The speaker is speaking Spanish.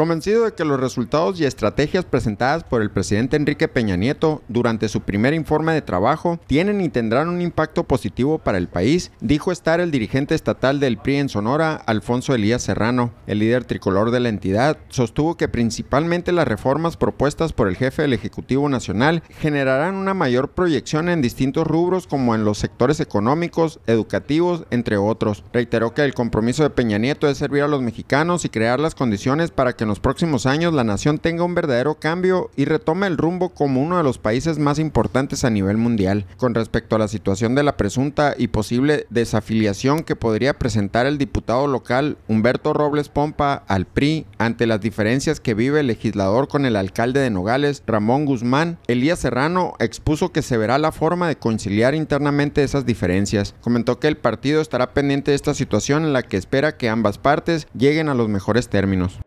Convencido de que los resultados y estrategias presentadas por el presidente Enrique Peña Nieto durante su primer informe de trabajo tienen y tendrán un impacto positivo para el país, dijo estar el dirigente estatal del PRI en Sonora, Alfonso Elías Serrano. El líder tricolor de la entidad sostuvo que principalmente las reformas propuestas por el jefe del Ejecutivo Nacional generarán una mayor proyección en distintos rubros como en los sectores económicos, educativos, entre otros. Reiteró que el compromiso de Peña Nieto es servir a los mexicanos y crear las condiciones para que los próximos años la nación tenga un verdadero cambio y retome el rumbo como uno de los países más importantes a nivel mundial. Con respecto a la situación de la presunta y posible desafiliación que podría presentar el diputado local Humberto Robles Pompa al PRI ante las diferencias que vive el legislador con el alcalde de Nogales, Ramón Guzmán, Elías Serrano expuso que se verá la forma de conciliar internamente esas diferencias. Comentó que el partido estará pendiente de esta situación en la que espera que ambas partes lleguen a los mejores términos.